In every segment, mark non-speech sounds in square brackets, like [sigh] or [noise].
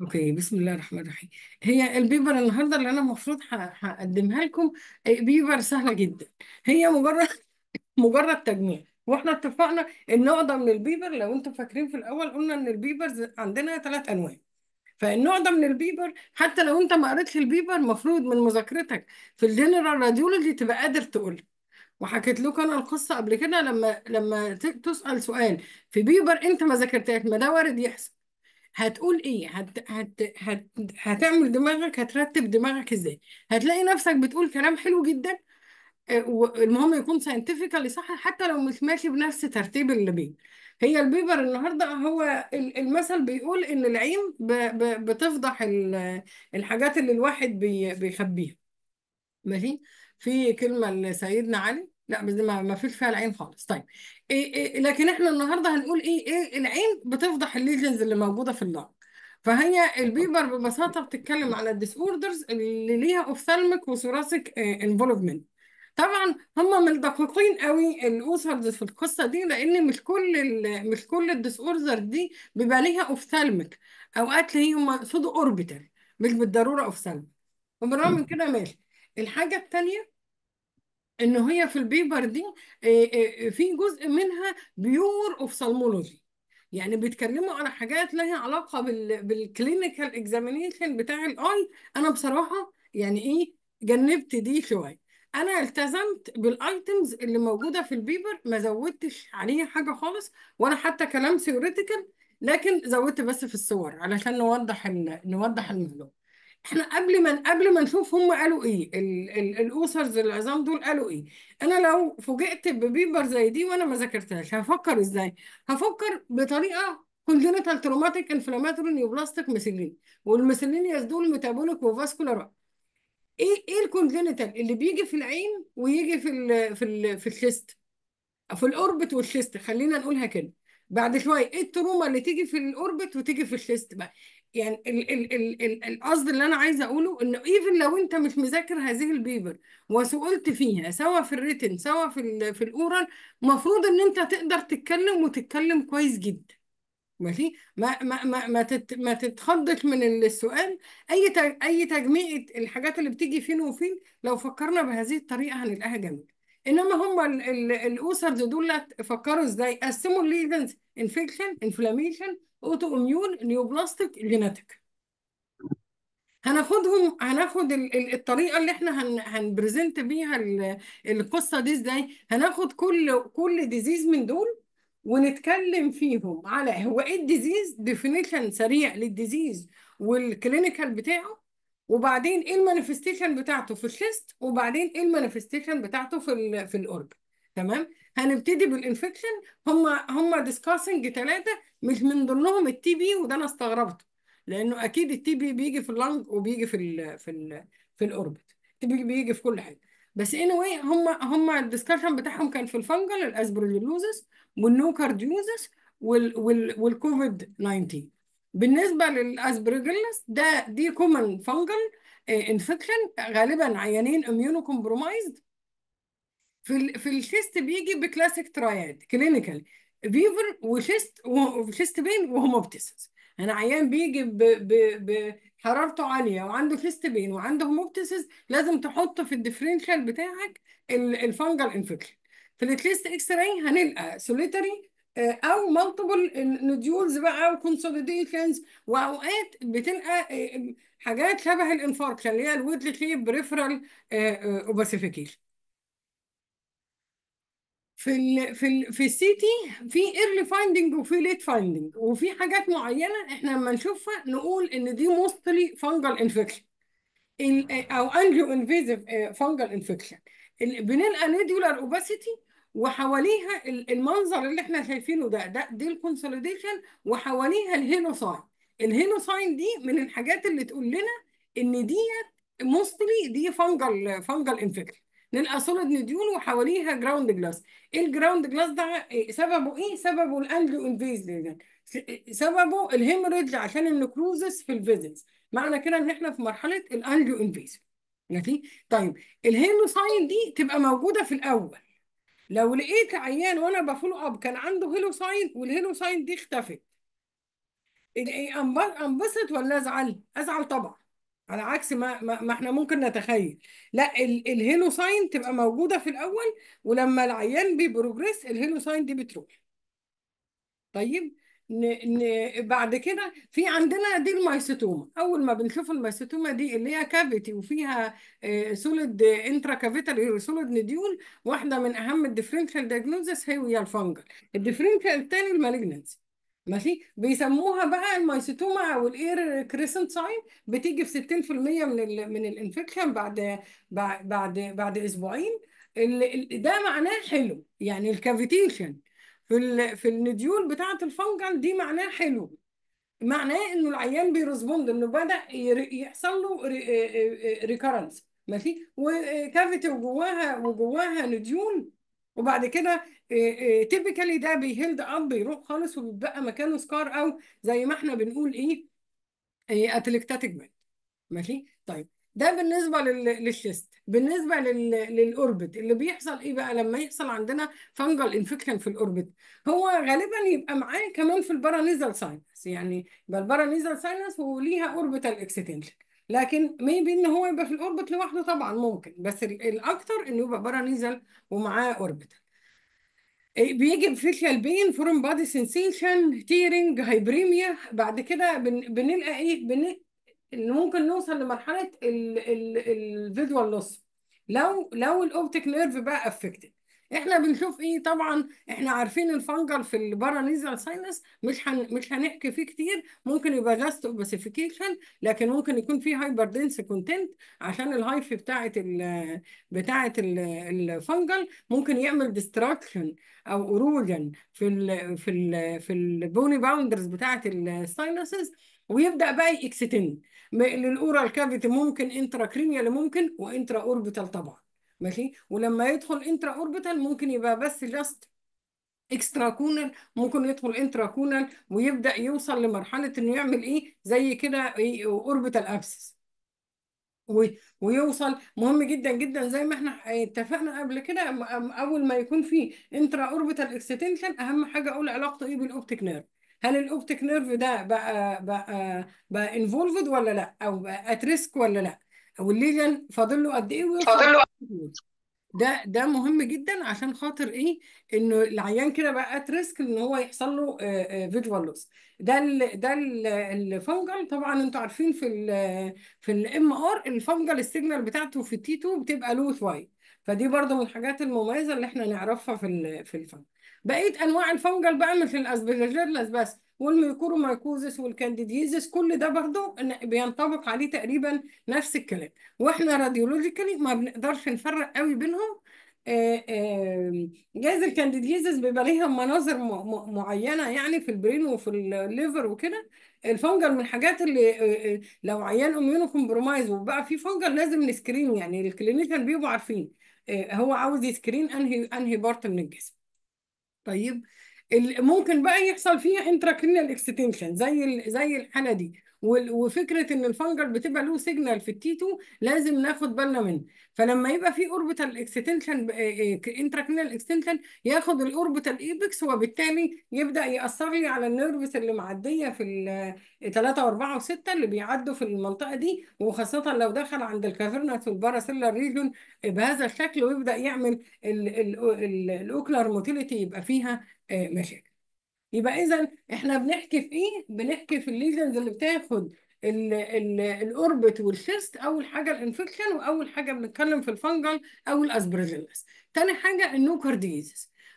اوكي بسم الله الرحمن الرحيم هي البيبر النهارده اللي انا المفروض هقدمها لكم آه، بيبر سهله جدا هي مجرد [laughs] مجرد تجميع واحنا اتفقنا النوع ده من البيبر لو انتم فاكرين في الاول قلنا ان البيبرز عندنا ثلاث انواع فالنوع ده من البيبر حتى لو انت ما قريتش البيبر المفروض من مذاكرتك في الجنرال راديولوجي تبقى قادر تقول وحكيت لكم انا القصه قبل كده لما لما تسال سؤال في بيبر انت ما ذاكرتهاش ما ده وارد يحصل هتقول ايه هت... هت... هت... هتعمل دماغك هترتب دماغك ازاي هتلاقي نفسك بتقول كلام حلو جدا آه، المهم يكون ساينتفيكالي صح حتى لو مش ماشي بنفس ترتيب البيبر هي البيبر النهارده هو المثل بيقول ان العين ب... ب... بتفضح الحاجات اللي الواحد بي... بيخبيها ماشي في كلمه لسيدنا علي لا بس ما, ما فيش فيها العين خالص طيب إيه إيه لكن احنا النهارده هنقول ايه ايه العين بتفضح الليجنز اللي موجوده في اللون فهي البيبر ببساطه بتتكلم على الديس اوردرز اللي ليها اوفثالميك وثوراسيك انفولفمنت طبعا هم من دقيقين قوي الاوثرز في القصه دي لان مش كل مش كل الديس اوردر دي بيبقى ليها اوفثالميك اوقات هي هم سودو اوربيتال مش بالضروره اوفثالميك وبالرغم من كده ماشي الحاجه الثانيه ان هي في البيبر دي في جزء منها بيور اوفثالمولوجي يعني بيتكلموا على حاجات لها علاقه بالكلينيكال اكزامينيشن بتاع الاي انا بصراحه يعني ايه جنبت دي شويه انا التزمت بالايتمز اللي موجوده في البيبر ما زودتش عليها حاجه خالص ولا حتى كلام ثيوريتيكال لكن زودت بس في الصور علشان نوضح نوضح الموضوع احنا قبل ما قبل ما نشوف هم قالوا ايه الاوثرز العظام دول قالوا ايه انا لو فوجئت ببيبر زي دي وانا ما ذاكرتهاش هفكر ازاي هفكر بطريقه congenital traumatic inflammatory neoplastic مسلين والمسلينياس دول ميتابوليك وفاسكولار ايه ايه الكونجنتال اللي بيجي في العين ويجي في الـ في الـ في الشيست في الاوربت والشيست خلينا نقولها كده بعد شويه ايه التروما اللي تيجي في الاوربت وتيجي في الشيست بقى يعني القصد اللي انا عايزه اقوله انه ايفن لو انت مش مذاكر هذه البيبر وسئلت فيها سواء في الريتن سواء في في الاورال المفروض ان انت تقدر تتكلم وتتكلم كويس جدا ماشي ما ما ما ما, تت ما تتخضش من السؤال اي اي تجميع الحاجات اللي بتيجي فين وفين لو فكرنا بهذه الطريقه هنلاقيها جميله انما هم الاوسرز دول فكروا ازاي قسموا الليجنز انفكشن انفلاميشن اوتو اميون نيوبلاستيك جيناتيك هناخدهم هناخد الطريقه اللي احنا هنبرزنت بيها القصه دي ازاي هناخد كل كل ديزيز من دول ونتكلم فيهم على هو ايه الديزيز ديفينيشن سريع للديزيز والكلينيكال بتاعه وبعدين ايه المانيفستيشن بتاعته في الشيست وبعدين ايه المانيفستيشن بتاعته في في الاورج تمام هنبتدي بالانفكشن هم هم ديسكاسنج ثلاثه مش من ضمنهم التي بي وده انا استغربته لانه اكيد التي بي بيجي في اللنج وبيجي في الـ في الـ في الاوربت التي بي بيجي في كل حاجه بس اني anyway هم هم الديسكشن بتاعهم كان في الفنجل الاسبريلوزس والنوكارديوزس وال وال والكوفيد 19 بالنسبه للاسبرجلس ده دي كومن فنجل انفكشن غالبا عيانين اميونو كومبرومايزد في في الشيست بيجي بكلاسيك تراياد كلينيكال فيفر وشيست وشيست بين وهوموبتيسس انا عيان بيجي ب... ب... بحرارته عاليه وعنده شيست بين وعنده هوموبتيسس لازم تحط في الديفرنشال بتاعك الفانجل انفكشن في التليست اكس راي هنلقى سوليتري آه، او مالتيبل نوديولز بقى وكونسوليديشنز واوقات بتلقى آه، حاجات شبه الانفاركشن اللي هي الويدلي شيب بريفرال اوباسيفيكيشن في الـ في الـ في السيتي في ايرلي فايندنج وفي ليت فايندنج وفي حاجات معينه احنا لما نشوفها نقول ان دي موستلي فانجل انفكشن او انجيو انفيزيف فانجل انفكشن بنلقى نيدولار اوباسيتي وحواليها المنظر اللي احنا شايفينه ده ده دي الكونسوليديشن وحواليها الهينوساين الهينوساين دي من الحاجات اللي تقول لنا ان ديت موستلي دي فانجل فانجل انفكشن نلقى سوليد نديول وحواليها جراوند جلاس ايه الجراوند جلاس ده إيه، سببه ايه سببه الاندو انفيزيشن سببه الهيموريدج عشان النكروزس في الفيزنس معنى كده ان احنا في مرحله الاندو انفيزيشن ماشي طيب الهيلوساين دي تبقى موجوده في الاول لو لقيت عيان وانا بفولو اب كان عنده هيلوساين والهيلوساين دي اختفت إيه، انبسط ولا ازعل؟ ازعل طبعا على عكس ما, ما, احنا ممكن نتخيل لا ال- الهيلو ساين تبقى موجودة في الأول ولما العيان بيبروجريس الهيلو ساين دي بتروح طيب ن... ن... بعد كده في عندنا دي المايسيتوما اول ما بنشوف المايسيتوما دي اللي هي كافيتي وفيها سوليد انترا كافيتال سوليد نديول واحده من اهم الديفرنشال دياجنوزس هي ويا الفنجل الديفرنشال الثاني المالجنسي ماشي بيسموها بقى المايسيتوما او الاير كريسنت ساين بتيجي في 60% من الـ من الانفكشن بعد بعد بعد, بعد اسبوعين ده معناه حلو يعني الكافيتيشن في الـ في النديول بتاعه الفنجل دي معناه حلو معناه انه العيان بيرسبوند انه بدا يحصل له ريكرنس ماشي وكافيتي وجواها وجواها نديول وبعد كده تيبيكالي آه، آه، ده بيهيلد اب بيروح خالص وبيبقى مكانه سكار او زي ما احنا بنقول ايه اتلكتاتيك آه، بند ماشي طيب ده بالنسبه للشيست بالنسبه للاوربت اللي بيحصل ايه بقى لما يحصل عندنا فانجل انفكشن في الاوربت هو غالبا يبقى معاه كمان في البارانيزال ساينس يعني يبقى البارانيزال ساينس وليها اوربيتال اكستنشن لكن ميبي ان هو يبقى في الاوربت لوحده طبعا ممكن بس الاكثر انه يبقى بارانيزال ومعاه اوربتال إيه، بيجي فيشال بين فورم بادي سنسيشن تيرنج هايبريميا بعد كده بن... بنلقى ايه بن... ممكن نوصل لمرحله الفيجوال لوس لو لو الاوبتيك نيرف بقى افكتد احنا بنشوف ايه طبعا احنا عارفين الفنجل في البارانيزال ساينس مش هن... مش هنحكي فيه كتير ممكن يبقى جاست اوبسيفيكيشن لكن ممكن يكون فيه هايبر دنس كونتنت عشان الهايف بتاعه ال... بتاعه ال... الفنجر ممكن يعمل ديستراكشن او اوروجن في ال... في ال... في البوني باوندرز بتاعه الساينسز ويبدا بقى يكستند للاورال كافيتي ممكن كرينيال ممكن وانترا اوربيتال طبعا ماشي ولما يدخل انترا اوربيتال ممكن يبقى بس جاست اكسترا كونال ممكن يدخل انترا كونال ويبدا يوصل لمرحله انه يعمل ايه زي كده ايه اوربيتال ابسس ويوصل مهم جدا جدا زي ما احنا اتفقنا قبل كده اول ما يكون في انترا اوربيتال اكستنشن اهم حاجه اقول علاقته ايه بالاوبتيك نيرف هل الاوبتيك نيرف ده بقى بقى بقى انفولفد ولا لا او بقى ات ريسك ولا لا والليجن فاضل له قد ايه فاضل له ده ده مهم جدا عشان خاطر ايه انه العيان كده بقى ات ريسك ان هو يحصل له فيجوال آه، لوس آه، ده الـ ده الفنجل طبعا انتوا عارفين في الـ في الام ار الفنجل السيجنال بتاعته في التي 2 بتبقى لو وايد فدي برضه من الحاجات المميزه اللي احنا نعرفها في في الفنجل بقيه انواع الفنجل بقى مثل الاسبلاجيرلاس بس والميكورومايكوزيس والكانديديزيس كل ده برضه بينطبق عليه تقريبا نفس الكلام واحنا راديولوجيكالي ما بنقدرش نفرق قوي بينهم آه، آه، جايز الكانديديزيس بيبقى ليها مناظر معينه يعني في البرين وفي الليفر وكده الفنجر من الحاجات اللي آه، لو عيان اميونو كومبرومايز وبقى في فنجر لازم نسكرين يعني الكلينيشن بيبقوا عارفين هو عاوز يسكرين انهي انهي بارت من الجسم طيب ممكن بقى يحصل فيه انتراكرينال اكستنشن زي زي الحاله دي وفكره ان الفنجر بتبقى له سيجنال في التيتو لازم ناخد بالنا منه فلما يبقى في اوربيتال اكستنشن انتراكنال اكستنشن ياخد الاوربيتال ايبكس وبالتالي يبدا ياثر لي على النيرفس اللي معديه في 3 و4 و6 اللي بيعدوا في المنطقه دي وخاصه لو دخل عند الكافيرنس والباراسيلر ريجون بهذا الشكل ويبدا يعمل الاوكلر موتيليتي يبقى فيها آه، مشاكل يبقى اذا احنا بنحكي في ايه بنحكي في الليجنز اللي بتاخد الاوربت والشيست اول حاجه الانفكشن واول حاجه بنتكلم في الفنجل او الاسبرجيلس تاني حاجه النوكر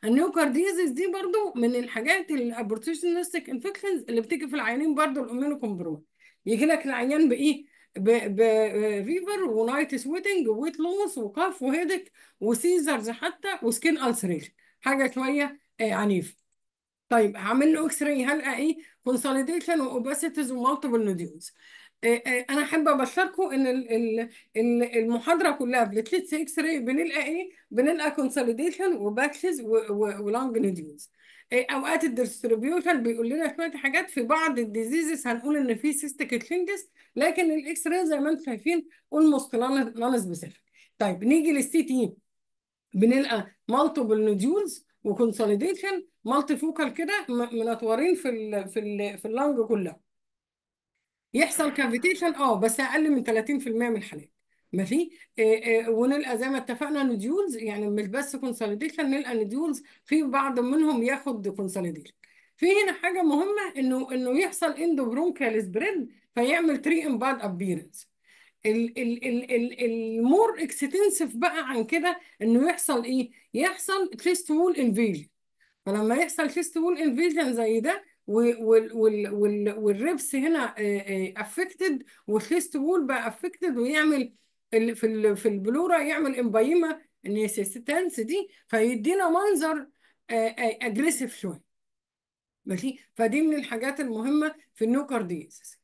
النيوكارديزيس دي برضو من الحاجات الابورتيشنستك انفكشنز اللي بتيجي في العيانين برضو الاميونوكمبروم يجي لك العيان بايه بفيفر ونايت سويتنج ويت لوس وقف وهيدك وسيزرز حتى وسكين السريشن حاجه شويه آه، عنيفه طيب هعمل له اكس راي هلقى ايه كونسوليديشن واوباسيتيز ومالتيبل نودولز انا احب ابشركم ان المحاضره كلها بليتلتس اكس راي بنلقى ايه بنلقى كونسوليديشن وباتشز ولونج نودولز اوقات الديستريبيوشن بيقول لنا شويه حاجات في بعض الديزيزز هنقول ان في سيستيك تشينجز لكن الاكس راي زي ما انتم شايفين اولموست نون سبيسيفيك طيب نيجي للسي تي e. بنلقى مالتيبل نودولز وكونسوليديشن مالتي فوكال كده منطورين في الـ في الـ في اللنج كلها يحصل كافيتيشن اه بس اقل من 30% من الحالات ماشي آه، آه، ونلقى زي ما اتفقنا نديولز يعني مش بس كونسوليديشن نلقى نديولز في بعض منهم ياخد كونسوليديشن في هنا حاجه مهمه انه انه يحصل اندوبرونكال سبريد فيعمل تري ان باد ابييرنس المور اكستنسف بقى عن كده انه يحصل ايه يحصل تشيست وول انفيجن فلما يحصل شيست وول انفيجن زي ده وال والريبس هنا افكتد والفيست وول بقى افكتد ويعمل في في البلورا يعمل امبايما نيسيستنس دي فيدينا منظر اجريسيف آه، آه، شويه ماشي فدي من الحاجات المهمه في النوكارديزس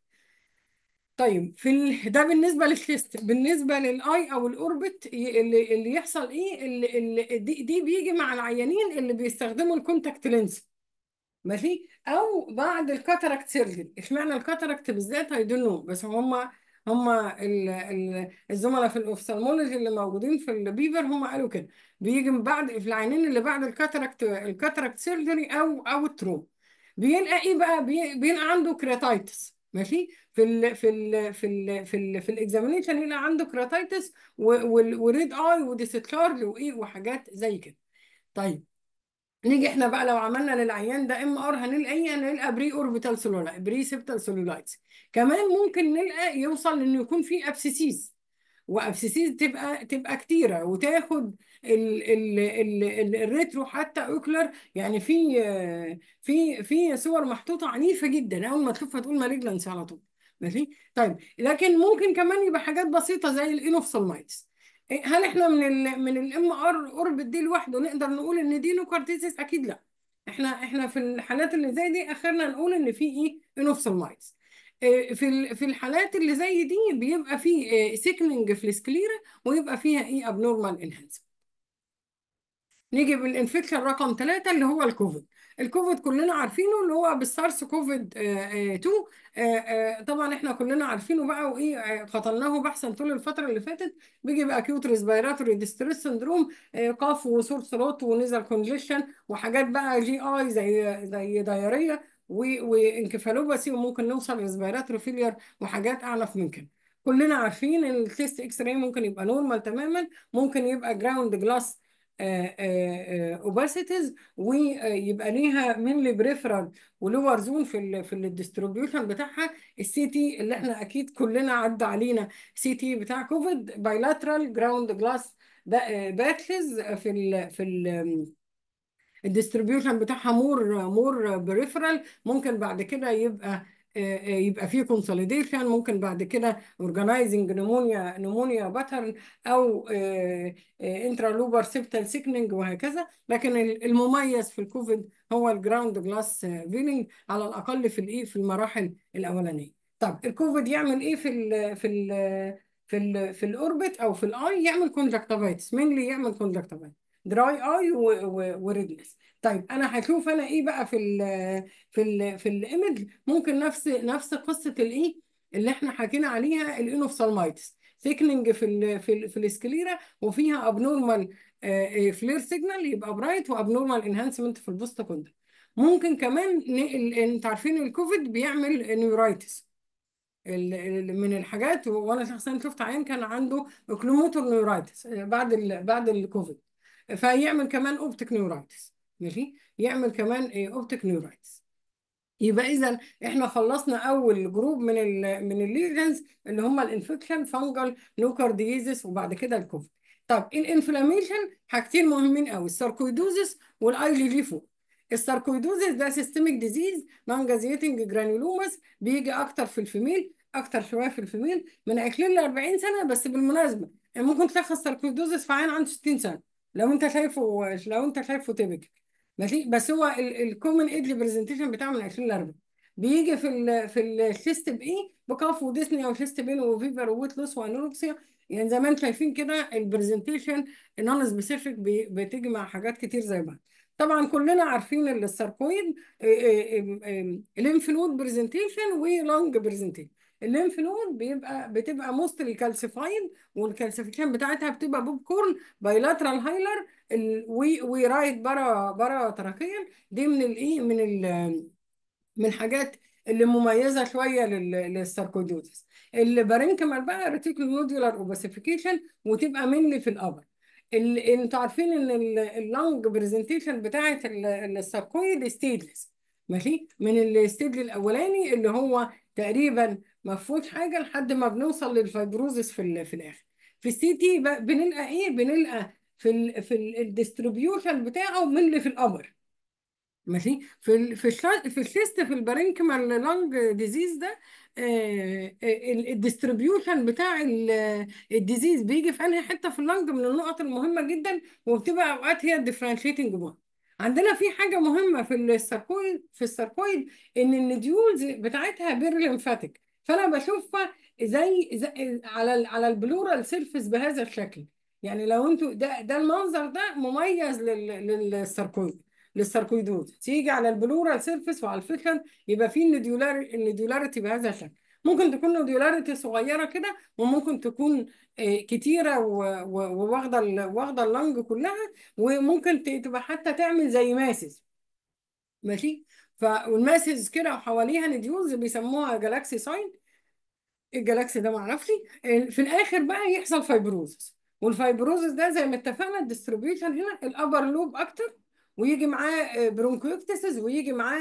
طيب في ال... [laughs] ده بالنسبه للسيستم بالنسبه للاي او الاوربت اللي, اللي يحصل ايه e، اللي, اللي دي, دي بيجي مع العيانين اللي بيستخدموا الكونتاكت لينز ماشي او بعد الكاتاراكت سيرجري اشمعنى الكاتاراكت بالذات اي دون نو بس هم هم الزملاء في الاوفثالمولوجي اللي موجودين في البيفر هم قالوا كده بيجي بعد في العينين اللي بعد الكاتاراكت الكاتاراكت سيرجري او او التروم بيلقى ايه بقى بيلقى عنده كرياتايتس ماشي في الـ في الـ في الـ في الـ في الاكزامينشن هنا عنده كراتيتس وريد اي وديستشارج وايه وحاجات زي كده طيب نيجي احنا بقى لو عملنا للعيان ده ام ار هنلاقي ايه هنلقى بري اوربيتال سيلولا بري سيبتال سيلولايتس كمان ممكن نلقى يوصل انه يكون في ابسيسيز وابسيسيز تبقى تبقى كتيره وتاخد ال ال ال الريترو حتى اوكلر يعني في في في صور محطوطه عنيفه جدا اول ما تشوفها تقول مالجنس على طول ماشي طيب لكن ممكن كمان يبقى حاجات بسيطه زي الانوفسالمايتس هل احنا من الـ من الام ار اوربت دي لوحده نقدر نقول ان دي نوكارتيسيس اكيد لا احنا احنا في الحالات اللي زي دي اخرنا نقول ان في ايه انوفسالمايتس في في الحالات اللي زي دي بيبقى إيه، في سيكننج في السكليرا ويبقى فيها ايه ابنورمال انهانسمنت نيجي بالانفكشن رقم ثلاثة اللي هو الكوفيد الكوفيد كلنا عارفينه اللي هو بالسارس كوفيد 2 طبعا احنا كلنا عارفينه بقى وايه آه، قتلناه بحثا طول الفتره اللي فاتت بيجي بقى كيوت ريسبيراتوري ديستريس سندروم قاف وسور ثروت ونزل كونجيشن وحاجات بقى جي اي زي زي دايريه وانكفالوباسي وممكن نوصل ريسبيراتوري فيلير وحاجات اعنف من كده كلنا عارفين ان التيست اكس راي ممكن يبقى نورمال تماما ممكن يبقى جراوند جلاس اوباسيتيز آه، آه، آه، ويبقى ليها من بريفرال ولور زون في الـ في الديستريبيوشن بتاعها السي تي اللي احنا اكيد كلنا عدى علينا سي تي بتاع كوفيد بايلاترال جراوند جلاس باتلز في الـ في الـ الديستريبيوشن بتاعها مور مور بريفرال ممكن بعد كده يبقى آه، آه، يبقى فيه كونسوليديشن ممكن بعد كده اورجنايزنج نمونيا نمونيا باترن او انترالوبر سيبتال سيكننج وهكذا لكن المميز في الكوفيد هو الجراوند جلاس فيلينج على الاقل في الايه في المراحل الاولانيه طب الكوفيد يعمل ايه في الـ في الـ في الـ في الاوربت او في الاي يعمل كونجكتيفايتس مينلي يعمل كونجكتيفايتس دراي اي وريدنس طيب انا هشوف انا ايه بقى في الـ في الـ في الايمج ممكن نفس نفس قصه الايه اللي احنا حكينا عليها الانوفسالمايتس ثيكننج في الـ في الـ في السكليرا وفيها ابنورمال فلير سيجنال يبقى برايت وابنورمال انهانسمنت في البوست كوندا ممكن كمان انت عارفين الكوفيد بيعمل نيورايتس من الحاجات وانا شخصيا شفت عين كان عنده اوكلوموتور آه، نيورايتس بعد الـ بعد الكوفيد فيعمل كمان اوبتيك نيورايتس ماشي يعمل كمان اوبتيك نيورايتس يبقى اذا احنا خلصنا اول جروب من الـ من الليجنز اللي هم الانفكشن فانجل نوكر وبعد كده الكوفيد طب الانفلاميشن حاجتين مهمين قوي الساركويدوزس والاي جي جي 4 الساركويدوزس ده سيستميك ديزيز نون جازيتنج جرانيولوماس بيجي اكتر في الفيميل اكتر شويه في الفيميل من 20 ل 40 سنه بس بالمناسبه يعني ممكن تشخص ساركويدوزس في عين عنده 60 سنه لو انت شايفه لو انت شايفه تيبيكال ماشي بس هو الكومن ايدج برزنتيشن بتاعه من 20 ل 40 بيجي في الـ في الشيست بايه بكاف وديسني او شيست بين وفيفر وويت لوس وانوركسيا يعني زي ما انتم شايفين كده البرزنتيشن النون سبيسيفيك بتجمع حاجات كتير زي بعض طبعا كلنا عارفين الساركويد ليمف نود برزنتيشن ولونج برزنتيشن الليمف نود بيبقى بتبقى موستلي كالسيفايد والكالسيفيكيشن بتاعتها بتبقى بوب كورن بايلاترال هايلر ورايت برا برا تراكيا دي من الايه من ال من الحاجات اللي مميزه شويه للساركودوزس البارينكمال بقى ريتيكول نودولار اوباسيفيكيشن وتبقى منلي في الابر انتوا عارفين ان اللونج برزنتيشن بتاعت الساركويد ستيدلس ماشي من الستيدل الاولاني اللي هو تقريبا ما فيهوش حاجه لحد ما بنوصل للفيبروزس في في الاخر في السي تي بنلقى ايه بنلقى في ال في الديستريبيوشن بتاعه من اللي في القمر ماشي في الـ في الـ في الشيست في البارينكمال لانج ديزيز ده آه، آه، الديستريبيوشن بتاع الديزيز بيجي في انهي حته في اللانج من النقط المهمه جدا وبتبقى اوقات هي الديفرنشيتنج بوينت عندنا في حاجه مهمه في الساركويد في الساركويد ان النديولز بتاعتها بير ليمفاتيك فانا بشوفها زي, زي على على البلورال سيرفيس بهذا الشكل يعني لو انتوا ده ده المنظر ده مميز للساركويد للساركويدوز تيجي على البلورال سيرفيس وعلى الفيشن يبقى في النديولاريتي بهذا الشكل ممكن تكون نديولاريتي صغيره كده وممكن تكون آه، كتيره وواخده واخده اللنج كلها وممكن تبقى حتى تعمل زي ماسز ماشي ف كده وحواليها نديوز بيسموها جالاكسي ساين الجلاكسي ده معرفش في الاخر بقى يحصل فايبروزس والفايبروزس ده زي ما اتفقنا الديستريبيوشن هنا الابر لوب اكتر ويجي معاه برونكويكتسز آه، ويجي معاه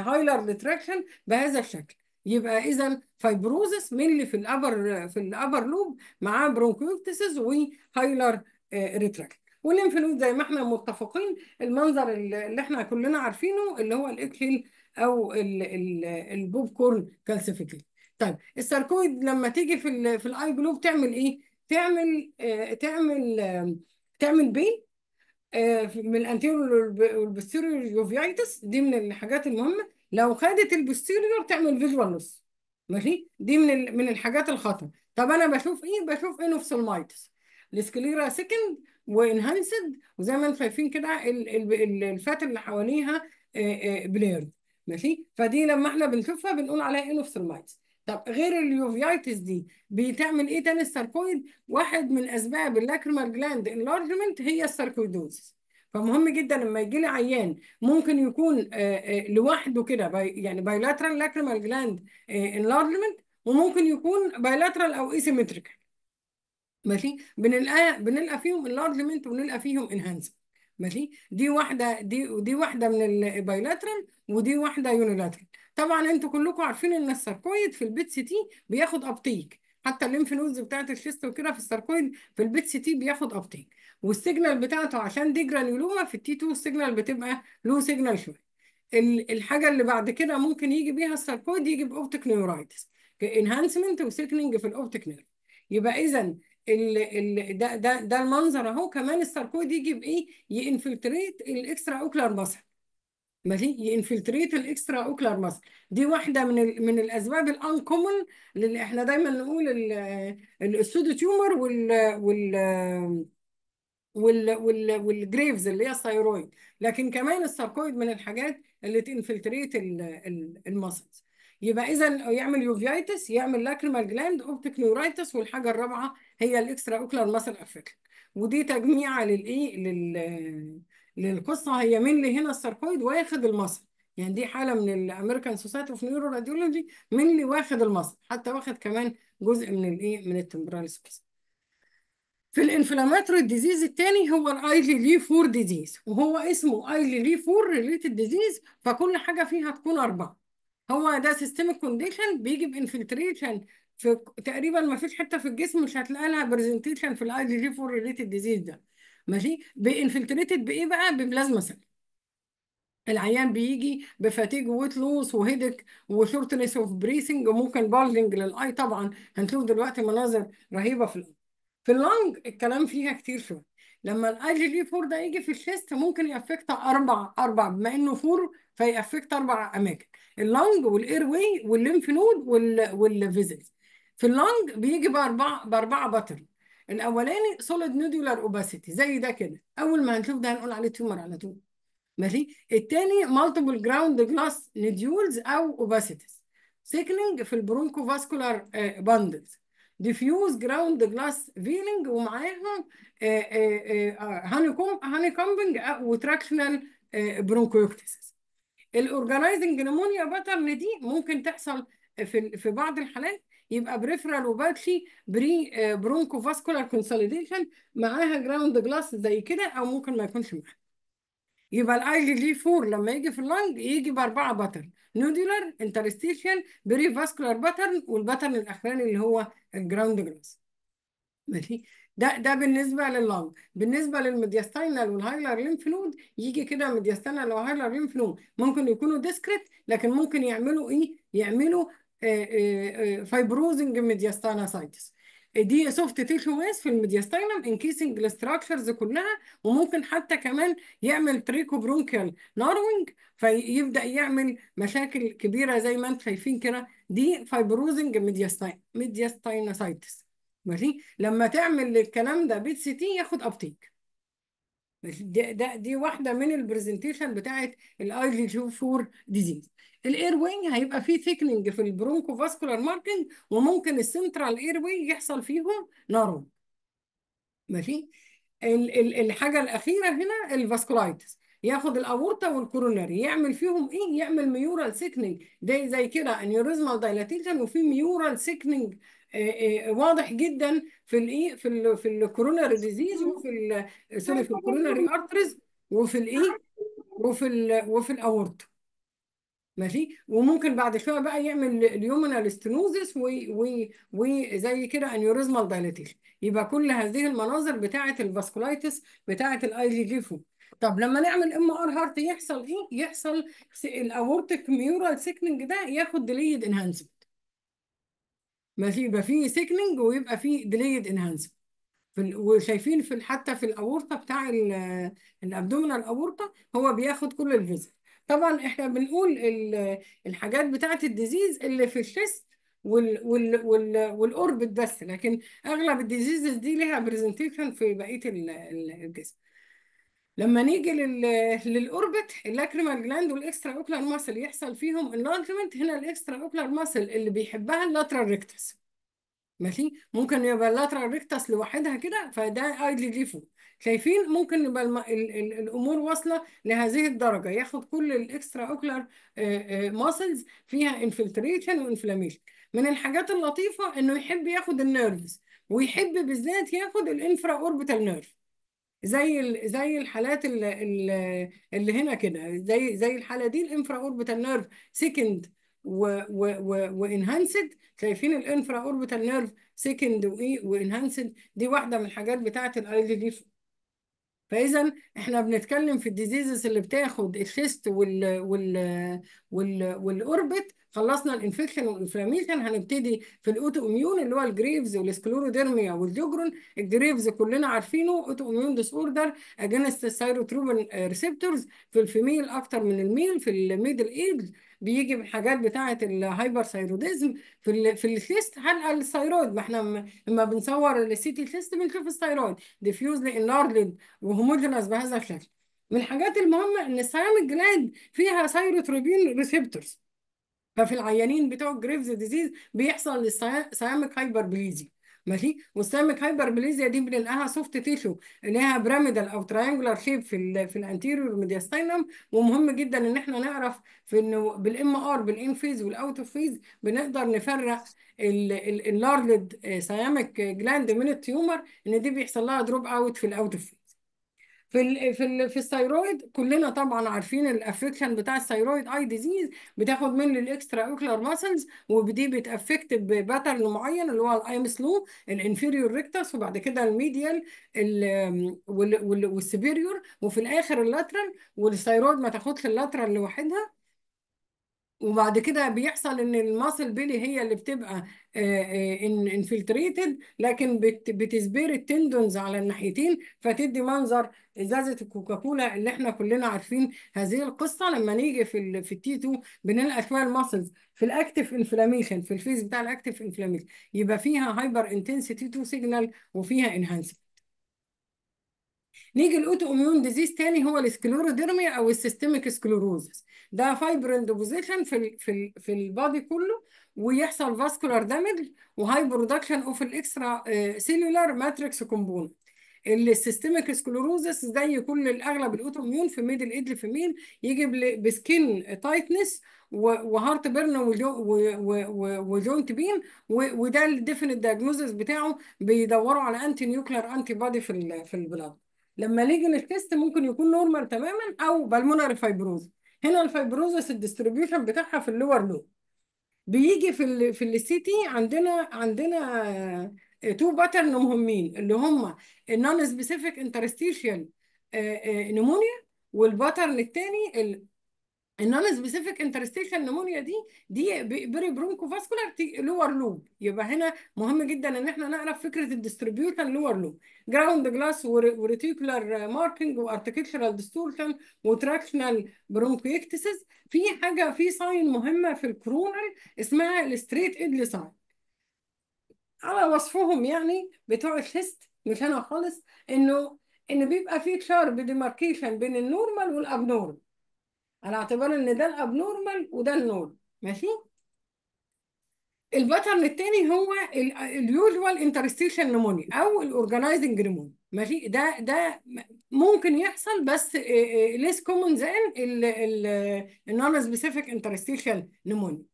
هايلر آه، آه، ريتراكشن بهذا الشكل يبقى اذا فايبروزس اللي في الابر في الابر لوب معاه برونكويكتسز وهايلر ريتراكشن والانفلونزا زي ما احنا متفقين المنظر اللي احنا كلنا عارفينه اللي هو الاكليل او البوب كورن كالسيفيكي طيب الساركويد لما تيجي في الـ في الاي جلوب تعمل ايه تعمل آه تعمل آه تعمل بين آه من الانتيريور والبوستيريور جوفيايتس دي من الحاجات المهمه لو خدت البوستيريور تعمل فيجوال لوس ماشي دي من من الحاجات الخطر طب انا بشوف ايه بشوف انوفسلمايتس السكليرا سكند وانهانسد وزي ما انتم شايفين كده الفات اللي حواليها بليرد ماشي فدي لما احنا بنشوفها بنقول عليها انوفثرمايتس طب غير اليوفيايتس دي بتعمل ايه تاني الساركويد؟ واحد من اسباب اللاكرمال جلاند انلارجمنت هي الساركويدوز فمهم جدا لما يجي لي عيان ممكن يكون لوحده كده يعني بايلاترال لاكرمال جلاند انلارجمنت وممكن يكون بايلاترال او ايسيمتريكال ماشي بنلقى بنلقى فيهم انلارجمنت وبنلقى فيهم انهانس ماشي دي واحده دي ودي واحده من البايلاترال ودي واحده يونيلاترال طبعا انتوا كلكم عارفين ان الساركويد في البيت سي تي بياخد ابتيك حتى الليمف نودز بتاعت الشيست وكده في الساركويد في البيت سي تي بياخد ابتيك والسيجنال بتاعته عشان دي جرانيولوما في التي 2 السيجنال بتبقى لو سيجنال شويه الحاجه اللي بعد كده ممكن يجي بيها الساركويد يجي باوبتيك نيورايتس انهانسمنت وسيكننج في الاوبتيك نيرف يبقى اذا ال ال ده ده ده المنظر اهو كمان الساركويد يجي بايه؟ ينفلتريت الاكسترا اوكلر ماسل ماشي ينفلتريت الاكسترا اوكلر ماسل دي واحده من ال من الاسباب الانكومن اللي احنا دايما نقول السودو تيومر وال وال وال وال والجريفز اللي هي الثيرويد لكن كمان الساركويد من الحاجات اللي تنفلتريت الماسلز يبقى اذا يعمل يوفيتس يعمل لاكريمال جلاند اوبتيك نيورايتس والحاجه الرابعه هي الاكسترا اوكلر ماسل افكت ودي تجميعه للايه لل للقصه هي من اللي هنا الساركويد واخد المصل يعني دي حاله من الامريكان سوسايتي اوف نيورو راديولوجي من اللي واخد المصل حتى واخد كمان جزء من الايه من التمبرال سبيس في الانفلاماتوري ديزيز الثاني هو الاي جي لي 4 ديزيز وهو اسمه اي جي لي 4 ريليتد ديزيز فكل حاجه فيها تكون اربعه هو ده سيستميك كونديشن بيجي بانفلتريشن في تقريبا ما فيش حته في الجسم مش هتلاقي لها برزنتيشن في الاي جي جي 4 ريليتد ديزيز ده ماشي بانفلتريتد بايه بقى ببلازما سيل العيان بيجي بفاتيج ويت لوس وهيدك وشورتنس اوف بريسنج وممكن بولدنج للاي طبعا هنشوف دلوقتي مناظر رهيبه في في اللونج الكلام فيها كتير شويه لما الاي جي 4 ده يجي في الشيست ممكن يأفكت اربع اربع بما انه فور فيأفكت اربع اماكن اللنج والاير واي والليمف نود والفيزلز في اللنج بيجي باربعه باربعه باترن الاولاني سوليد نودولار اوباسيتي زي ده كده اول ما هنشوف ده هنقول عليه تيومر على طول ماشي التاني مالتيبل جراوند جلاس نديولز او اوباسيتيز سيكننج في البرونكو فاسكولار باندلز آه، ديفيوز جراوند جلاس فيلينج ومعاهم هاني كوم هاني كومبنج وتراكشنال برونكوكتسس الاورجنايزنج نمونيا باترن دي ممكن تحصل في في بعض الحالات يبقى بريفرال وباتشي بري برونكو فاسكولار كونسوليديشن معاها جراوند جلاس زي كده او ممكن ما يكونش معاها يبقى الاي جي جي 4 لما يجي في اللنج يجي باربعه باترن نودولار انترستيشن بري فاسكولار باترن والباترن الاخراني اللي هو الجراوند جلاس ماشي ده ده بالنسبه لللنج بالنسبه للميدياستاينال والهايلر لينف نود يجي كده ميدياستاينال او هايلر نود ممكن يكونوا ديسكريت لكن ممكن يعملوا ايه يعملوا فايبروزنج آه، سايتس آه، آه، دي سوفت تيشو ويز في الميدياستاينم انكيسنج الاستراكشرز كلها وممكن حتى كمان يعمل تريكو برونكيال ناروينج فيبدا يعمل مشاكل كبيره زي ما انتم شايفين كده دي فايبروزنج ميدياستاين ماشي لما تعمل الكلام ده بيت سي تي ياخد ابتيك ده, ده دي واحده من البرزنتيشن بتاعه الاي جي جي 4 ديزيز الاير وينج هيبقى فيه ثيكننج في البرونكو فاسكولار ماركينج وممكن السنترال اير واي يحصل فيهم نارو ماشي الحاجه الاخيره هنا الفاسكولايتس ياخد الاورطه والكوروناري يعمل فيهم ايه يعمل ميورال سيكنينج زي كده انيوريزمال دايلاتيشن وفي ميورال سيكننج آه، آه، واضح جدا في الايه في الـ في الكوروناري ديزيز وفي سوري آه، في الكوروناري ارترز وفي الايه وفي الـ وفي الاورت ماشي وممكن بعد شويه بقى يعمل اليومنال ستنوزس وزي كده انيوريزمال دايلاتيشن يبقى كل هذه المناظر بتاعه الفاسكولايتس بتاعه الاي جي جي طب لما نعمل ام ار هارت يحصل ايه؟ يحصل الاورتك ميورال سيكننج ده ياخد ديليد انهانسمنت ماشي يبقى في سيكننج ويبقى في ديليد انهانس وشايفين في حتى في الاورطه بتاع الابدومينال اورطه هو بياخد كل الفيزيت طبعا احنا بنقول الحاجات بتاعه الديزيز اللي في الشيست وال وال وال والاوربت بس لكن اغلب الديزيزز دي ليها برزنتيشن في بقيه الجسم لما نيجي لل... للاوربت اللاكريمال جلاند والاكسترا اوكلار ماسل يحصل فيهم انلارجمنت هنا الاكسترا اوكلار ماسل اللي بيحبها اللاترال ريكتس ماشي ممكن يبقى اللاترال ريكتس لوحدها كده فده ايدلي جيفو شايفين ممكن يبقى الم... ال... ال... الامور واصله لهذه الدرجه ياخد كل الاكسترا اوكلار ماسلز آه، آه، فيها انفلتريشن وانفلاميشن من الحاجات اللطيفه انه يحب ياخد النيرفز ويحب بالذات ياخد الانفرا اوربيتال نيرف زي زي الحالات اللي, اللي هنا كده زي زي الحاله دي الانفرا اوربيتال نيرف سيكند وانهانسد شايفين الانفرا اوربيتال نيرف سيكند وانهانسد دي واحده من الحاجات بتاعت الاي دي فاذا احنا بنتكلم في الديزيزز اللي بتاخد الشيست وال وال وال والاوربت خلصنا الانفكشن والانفلاميشن هنبتدي في الاوتو اميون اللي هو الجريفز والسكلوروديرميا والجوجرون الجريفز كلنا عارفينه اوتو اميون ديس اوردر اجينست السيروتروبين ريسبتورز في الفيميل اكتر من الميل في الميدل ايدج بيجي من حاجات بتاعه الهايبرثايروديزم في الـ في الكيست حلقه الثايرويد ما احنا لما بنصور تي كيست بنشوف الثايرويد ديفيوزلي انلارجد وهوموجينس بهذا الشكل من الحاجات المهمه ان السياميك جلاند فيها ثايروتروبين ريسبتورز ففي العيانين بتوع جريفز ديزيز بيحصل هايبر بليزي ماشي دي هايبربليزيا دي بنلقاها سوفت تيشو ليها بيراميدال او تراينجولار شيب في ال في الانتيريور ميدياستاينم ومهم جدا ان احنا نعرف في انه بالام ار بالان فيز والاوت اوف فيز بنقدر نفرق اللارجد سايمك جلاند من التيومر ان دي بيحصل لها دروب اوت في الاوت اوف فيز في الـ في الـ في الثيرويد كلنا طبعا عارفين الافكشن بتاع الثيرويد اي ديزيز بتاخد منه الاكسترا اوكلر ماسلز ودي بتافكت بباترن معين اللي هو ام سلو الانفيريور ريكتس وبعد كده الميديال والسبيريور وفي الاخر اللاترال والثيرويد ما تاخدش اللاترال لوحدها وبعد كده بيحصل ان الماسل بيلي هي اللي بتبقى آه، آه، انفلتريتد لكن بتسبير التندونز على الناحيتين فتدي منظر ازازه الكوكاكولا اللي احنا كلنا عارفين هذه القصه لما نيجي في في التي 2 بنلقى شويه الماسلز في الاكتف انفلاميشن في الفيز بتاع الاكتف انفلاميشن يبقى فيها هايبر انتنسيتي 2 سيجنال وفيها انهانسمنت نيجي الاوتو اميون ديزيز تاني هو السكليروديرميا او السيستميك سكليروزس ده فايبرين ديبوزيشن في الـ في الـ في البادي كله ويحصل فاسكولار دامج وهاي برودكشن اوف الاكسترا سيلولار ماتريكس كومبوننت السيستميك سكليروزس زي كل الاغلب الاوتو اميون في ميدل ايدج مين يجي بسكين تايتنس وهارت بيرن وجوينت بين وده الديفينيت دايجنوزس بتاعه بيدوروا على انتي نيوكلير انتي بادي في في البلاد لما ليجن التيست ممكن يكون نورمال تماما او بالمونري فايبروز هنا الفايبروزس الديستريبيوشن بتاعها في اللور لوب بيجي في ال في السي تي عندنا عندنا تو آه، باترن مهمين اللي هم النون سبيسيفيك انترستيشيال نمونيا والباترن الثاني النون سبيسيفيك انترستيشن نمونيا دي دي بيري برونكو فاسكولار لور لوب يبقى هنا مهم جدا ان احنا نعرف فكره الديستريبيوشن لور لوب جراوند جلاس وريتيكولار ماركينج وارتكتشرال ديستورشن وتراكشنال برونكويكتسز في حاجه في ساين مهمه في الكرونال اسمها الستريت ادلي ساين على وصفهم يعني بتوع الشيست مش انا خالص انه ان بيبقى في شارب ديماركيشن بين النورمال والابنورمال على اعتبار ان ده الابنورمال وده النورمال ماشي الباترن الثاني هو اليوجوال انترستيشن نموني او الاورجنايزنج نموني ماشي ده ده ممكن يحصل بس ليس كومن ذان النون سبيسيفيك انترستيشن نموني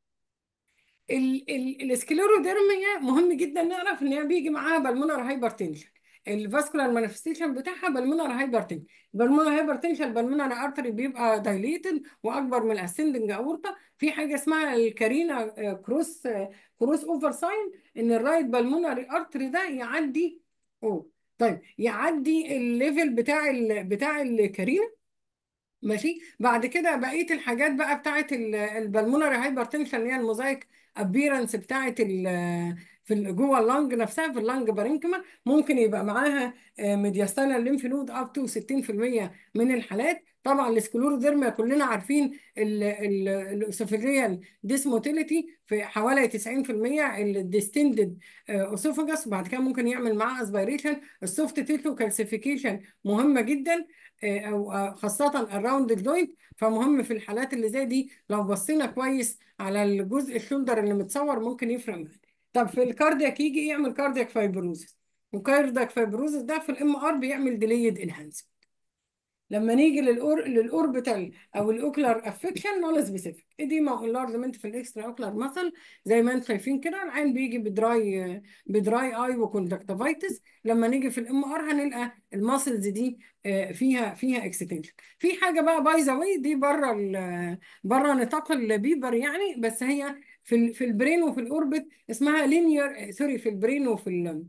الاسكليرودرميا مهم جدا نعرف ان هي بيجي معاها بالمونر هايبرتنشن الفاسكولار مانيفستيشن بتاعها بالمونر هايبرتنشن البالمونر هايبرتنشن البالمونر ارتري بيبقى دايليتد واكبر من الاسندنج اورطه في حاجه اسمها الكارينا كروس كروس اوفر ساين ان الرايت بالمونر ارتري ده يعدي او طيب يعدي الليفل بتاع الـ بتاع الكارينا ماشي بعد كده بقيه الحاجات بقى بتاعه البالمونري هايبرتنشن اللي هي الموزايك ابيرنس بتاعه آه، في جوه اللنج نفسها في اللنج بارينكما ممكن يبقى معاها ميدياستانا الليمف نود اب تو 60% من الحالات طبعا السكليروderma كلنا عارفين الاسوفاجيال ديسموتيليتي في حوالي 90% الديستندد اسوفاجس وبعد كده ممكن يعمل معاه اسبيريشن السوفت تيتو كالسيفيكيشن مهمه جدا آه، او آه، خاصه الراوند جوينت فمهم في الحالات اللي زي دي لو بصينا كويس على الجزء الشولدر اللي متصور ممكن يفرق معانا طب في الكاردياك يجي يعمل كاردياك فايبروزس وكاردياك فايبروزس ده في الام ار بيعمل ديليد انهانسمنت لما نيجي للأور... للاوربيتال او الاوكلر افكشن نول سبيسيفيك اديما انلارجمنت في الاكسترا اوكلر مثل زي ما انتم شايفين كده العين بيجي بدراي بدراي اي وكونجكتيفايتس لما نيجي في الام ار هنلقى الماسلز دي آه، فيها فيها اكستنشن في حاجه بقى باي ذا واي دي بره بره نطاق البيبر يعني بس هي في في البرين وفي الاوربت اسمها لينير سوري في البرين وفي ال...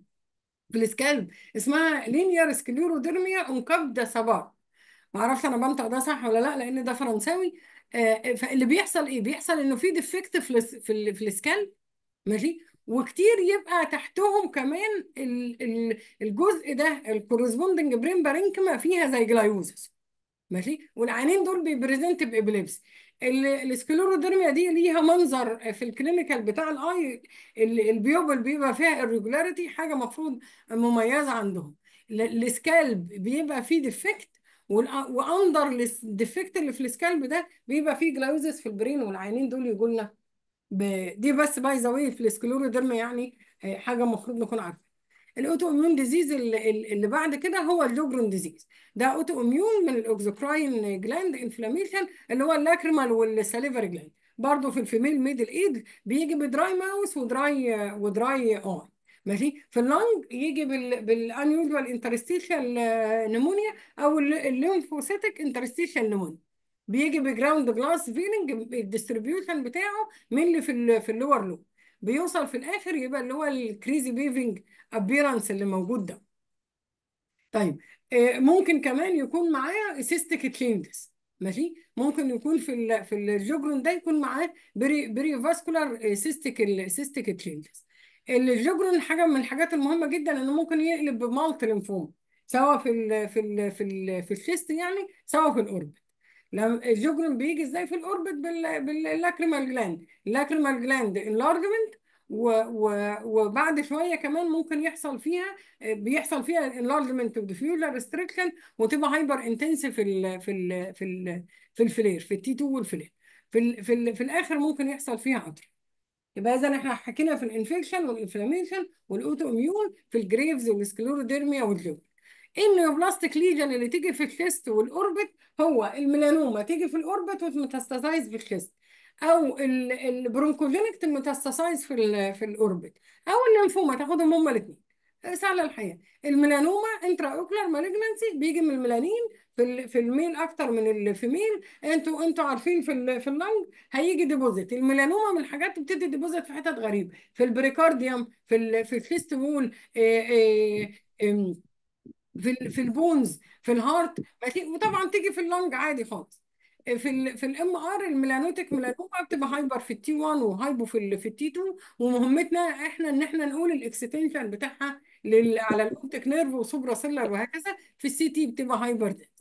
في السكالب اسمها لينير سكليروديرميا انقبض ما معرفش انا بنطق ده صح ولا لا لان ده فرنساوي آه، فاللي بيحصل ايه بيحصل انه في ديفكت في في في السكالب ماشي وكتير يبقى تحتهم كمان الجزء ده الكورسبوندنج برين بارينكما فيها زي جلايوزس ماشي والعينين دول بيبريزنت بابليبس السكلوروديرميا دي ليها منظر في الكلينيكال بتاع الاي البيوبل بيبقى فيها irregularity حاجه مفروض مميزه عندهم السكالب بيبقى فيه ديفكت واندر الديفكت اللي في السكالب ده بيبقى فيه جلاوزس في البرين والعينين دول يقولنا دي بس باي ذا في السكلوروديرميا يعني آه، حاجه المفروض نكون عارفينها الاوتو اميون ديزيز اللي بعد كده هو اللوجرون ديزيز ده اوتو اميون من الاوكزوكراين جلاند انفلاميشن اللي هو اللاكريمال والساليفري جلاند برضه في الفيميل ميدل ايد بيجي بدراي ماوس ودراي ودراي اون ماشي في اللنج يجي بالانيوجوال انترستيشال نمونيا او الليمفوسيتك انترستيشال نمونيا بيجي بجراوند جلاس فيلنج الديستريبيوشن بتاعه من اللي في اللور لوب بيوصل في الاخر يبقى اللي هو الكريزي بيفنج ابيرانس اللي موجود ده طيب آه، ممكن كمان يكون معاه سيستيك تشينجز ماشي ممكن يكون في الـ في الجوجرون ده يكون معاه بري بري فاسكولار سيستيك سيستيك تشينجز الجوجرون حاجه من الحاجات المهمه جدا انه ممكن يقلب بمالت لينفوما سواء في الـ في الـ في الـ في الشيست يعني سواء في الاورب الجوجرين بيجي ازاي في الاوربت باللاكريمال جلاند اللاكريمال جلاند انلارجمنت وبعد شويه كمان ممكن يحصل فيها بيحصل فيها انلارجمنت اوف ذا ريستريكشن وتبقى هايبر انتنسيف في الـ في الـ في في الفلير في التي 2 والفلير في الـ في, الـ في الاخر ممكن يحصل فيها قطر يبقى اذا احنا حكينا في الانفكشن والانفلاميشن والاوتو اميون في الجريفز والسكلوروديرميا والجوجر النيوبلاستيك ليجن اللي تيجي في الشيست والاوربت هو الميلانوما تيجي في الاوربت وتمتستسايز في الشيست او البرونكوجينيك تمتستسايز في في الاوربت او النيمفوما تاخدهم هما الاثنين سهل الحياه الميلانوما انترا اوكلر مالجنسي بيجي من الميلانين في في الميل اكتر من الفيميل انتوا انتوا عارفين في في اللنج هيجي ديبوزيت الميلانوما من الحاجات بتدي ديبوزيت في حتت غريبه في البريكارديوم في ال في الفيست في في البونز في الهارت وطبعا تيجي في اللنج عادي خالص آه، في ال في الام ار الميلانوتيك ميلانوما بتبقى هايبر في التي 1 وهايبو في ال في التي 2 ومهمتنا احنا ان احنا نقول الاكستنشن بتاعها لل على الاوبتيك نيرف وسوبرا سيلر وهكذا في السي تي بتبقى هايبر ديت.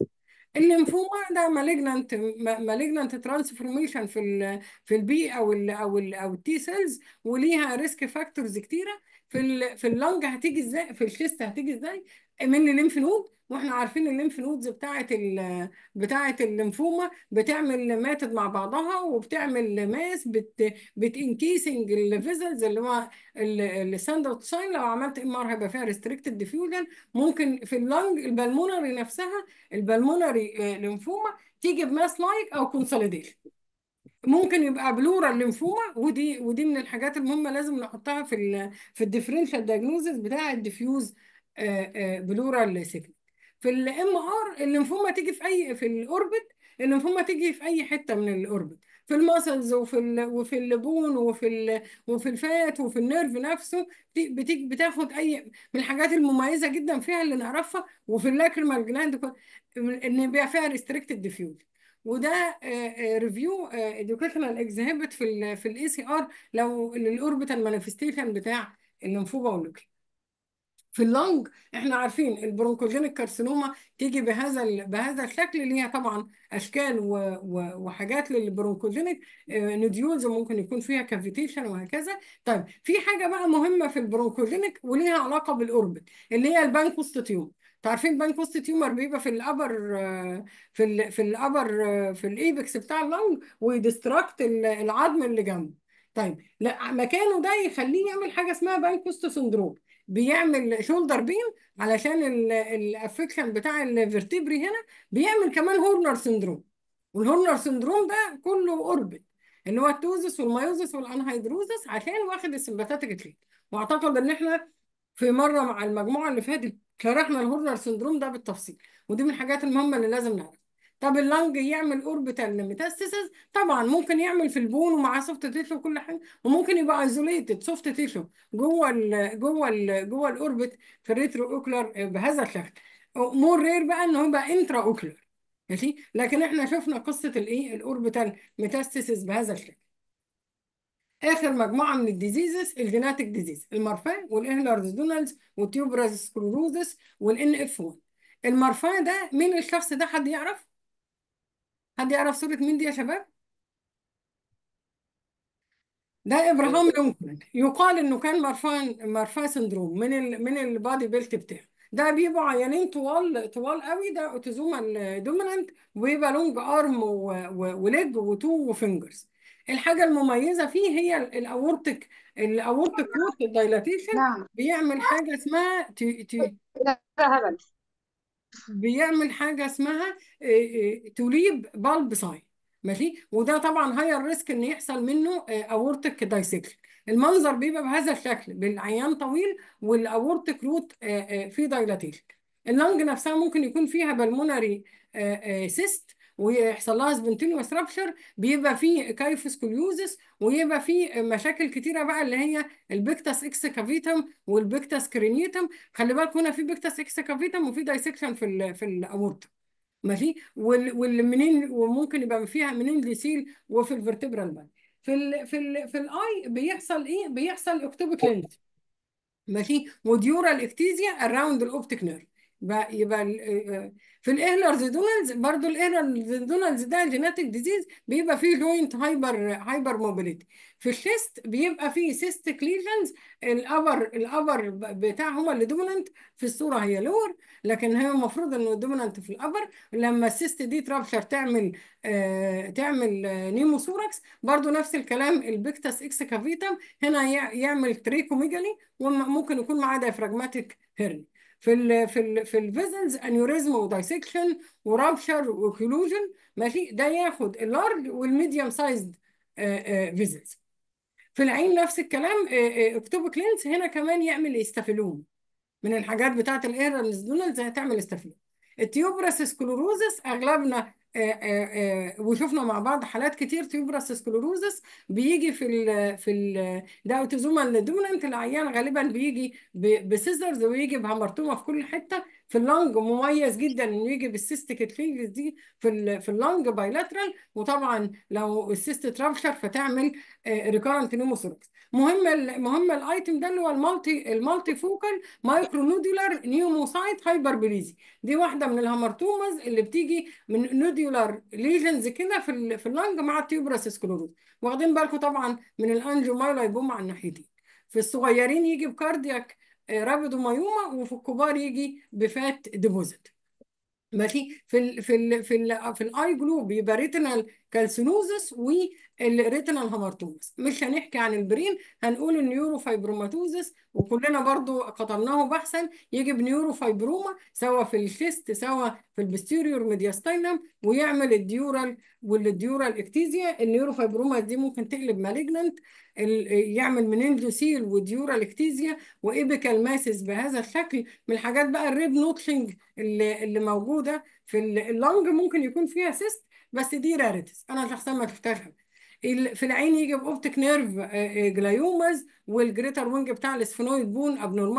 الليمفوما ده مالجنانت مالجنانت ترانسفورميشن في ال في البي او الـ او ال او التي سيلز وليها ريسك فاكتورز كتيره في الـ في اللنج هتيجي ازاي في الشيست هتيجي ازاي من الليمف نود واحنا عارفين الليمف نودز بتاعه بتاعه الليمفوما بتعمل ماتد مع بعضها وبتعمل ماس بت بتنكيسنج الفيزلز اللي هو الستاندرد ساين لو عملت ام ار هيبقى فيها ريستريكتد ديفيوجن ممكن في اللنج البلمونري نفسها البلمونري آه، ليمفوما تيجي بماس لايك او كونسوليديشن ممكن يبقى بلورال الليمفوما ودي ودي من الحاجات المهمه لازم نحطها في الـ في الديفرنشال دايجنوزز بتاع الديفيوز آه، آه، بلورال سيكنال في الام ار الليمفوما تيجي في اي في الاوربت الليمفوما تيجي في اي حته من الاوربت في المسلز وفي الـ وفي البون وفي الـ وفي الفات وفي النيرف نفسه بتيجي بتاخد اي من الحاجات المميزه جدا فيها اللي نعرفها وفي اللاكريمال جلاند ان بيبقى فيها ريستريكتد ديفيوز وده ريفيو اديوكيشنال اكزهبت في الـ في الاي سي ار لو الاوربيتال مانيفستيشن بتاع الليمفوما والليوكيميا في اللنج احنا عارفين البرونكوجينيك كارسينوما تيجي بهذا ال... بهذا الشكل اللي هي طبعا اشكال و... و... وحاجات للبرونكوجينيك آه، نديولز ممكن يكون فيها كافيتيشن وهكذا طيب في حاجه بقى مهمه في البرونكوجينيك وليها علاقه بالاوربت اللي هي البانكوستيوم تعرفين بانك البانكوست تيومر بيبقى في الابر آه، في ال في الابر آه، في الايبكس بتاع اللنج ويدستراكت العظم اللي جنبه طيب لا مكانه ده يخليه يعمل حاجه اسمها بانكوست سندروم بيعمل شولدر بين علشان الافكشن بتاع الفرتبري هنا بيعمل كمان هورنر سندروم والهورنر سندروم ده كله اوربت اللي هو التوزس والمايوزس والانهيدروزس عشان واخد السمباثيك تريت واعتقد ان احنا في مره مع المجموعه اللي فاتت شرحنا الهورنر سندروم ده بالتفصيل ودي من الحاجات المهمه اللي لازم نعرفها طب اللنج يعمل اوربيتال ميتاستاسيس طبعا ممكن يعمل في البون ومعاه سوفت تيشو وكل حاجه وممكن يبقى ايزوليتد سوفت تيشو جوه الـ جوه الـ جوه الاوربت في الريترو اوكلر بهذا الشكل مور رير بقى ان هو بقى انترا اوكلر ماشي لكن احنا شفنا قصه الايه الاوربيتال ميتاستاسيس بهذا الشكل اخر مجموعه من الديزيزز الجيناتيك ديزيز المرفأ والاهلرز دونالدز والتيوبرز سكلوروزس والان اف 1 المرفأ ده مين الشخص ده حد يعرف؟ حد يعرف سورة مين دي يا شباب؟ ده ابراهام إيه؟ لينكولن يقال انه كان مرفأ مرفأ سندروم من ال... من البادي بيلت بتاعه ده بيبقوا عيانين طوال طوال قوي ده اوتوزوما دومينانت ويبقى لونج ارم و... و... وليج وتو وفينجرز الحاجه المميزه فيه هي الاورتك الاورتك نعم. كوت دايلاتيشن نعم بيعمل حاجه اسمها تي... تي... بيعمل حاجه اسمها آه، آه، توليب بالب ساي ماشي وده طبعا هاير ريسك ان يحصل منه اورتك آه، دايسيكل المنظر بيبقى بهذا الشكل بالعيان طويل والاورتك روت في دايلاتيشن اللنج نفسها ممكن يكون فيها بالمونري سيست ويحصل لها سبونتينوس رابشر بيبقى فيه كايفوس كوليوزس ويبقى فيه مشاكل كتيره بقى اللي هي البيكتاس اكس كافيتم والبيكتاس كرينيتم خلي بالك هنا في بيكتاس اكس كافيتم وفي دايسكشن في في الاورطه ماشي والمنين وممكن يبقى فيها منين ليسيل وفي الفرتبرال بان في ال في ال في الاي بيحصل ايه بيحصل اكتوبيك ماشي وديورال اكتيزيا اراوند الاوبتيك نيرف يبقى آه، آه، في الاهلرز دونز برضو الاهلرز دونز ده جيناتيك ديزيز بيبقى فيه جوينت هايبر هايبر موبيليتي في الشيست بيبقى فيه سيستك ليجنز الابر الابر بتاع هو اللي دومينانت في الصوره هي لور لكن هي المفروض انه دومينانت في الابر لما السيست دي ترابشر تعمل آه تعمل نيمو آه، سوركس برضو نفس الكلام البيكتاس اكس كافيتام هنا يعمل تريكوميجالي وممكن يكون معاه دايفراجماتيك هيرن في الـ في الـ في الفيزلز انيوريزم ودايسكشن ورابشر وكلوجن ماشي ده ياخد اللارج والميديم سايزد فيزلز في العين نفس الكلام اكتوب آه، كلينز آه، هنا كمان يعمل استافيلوم من الحاجات بتاعت الايرنز دونالدز هتعمل استافيلوم التيوبرس سكلوروزس اغلبنا آه، آه، آه، وشفنا مع بعض حالات كتير تيوبراس سكلوروزس بيجي في الـ في ال ده اوتيزومال دومينانت العيان غالبا بيجي بسيزرز ويجي بهمرتومه في كل حته في اللنج مميز جدا انه يجي بالسيستيك فينجز دي في في اللنج بايلاترال وطبعا لو السيست ترابشر فتعمل ريكارنت آه، نيموثوركس مهم مهم الايتم ده اللي هو المالتي المالتي فوكال مايكرو نودولار نيوموسايت هايبربليزي دي واحده من الهامرتومز اللي بتيجي من نودولار ليجنز كده في في اللنج مع التيوبراس سكلروز واخدين بالكم طبعا من الانجيو مايلايبوما على الناحيتين في الصغيرين يجي بكاردياك رابيدو مايوما وفي الكبار يجي بفات ديبوزيت ماشي في الـ في الـ في الـ في الاي جلو بيبقى ريتنال كالسينوزس والريتنال هامارتومس مش هنحكي عن البرين هنقول النيورو فايبروماتوزس وكلنا برضو قطرناه بحثا يجي نيورو فايبروما سواء في الشيست سواء في البستيريور ميدياستاينم ويعمل الديورال والديورال اكتيزيا النيورو فايبروما دي ممكن تقلب مالجننت يعمل مننجوسيل وديورال اكتيزيا وابيكال ماسس بهذا الشكل من الحاجات بقى الريب نوتشنج اللي, اللي موجوده في اللنج ممكن يكون فيها سيست بس دي راريتس انا شخصيا ما شفتهاش في العين يجي اوبتيك نيرف آه، آه، جلايومز والجريتر وينج بتاع الاسفنويد بون ابنورمال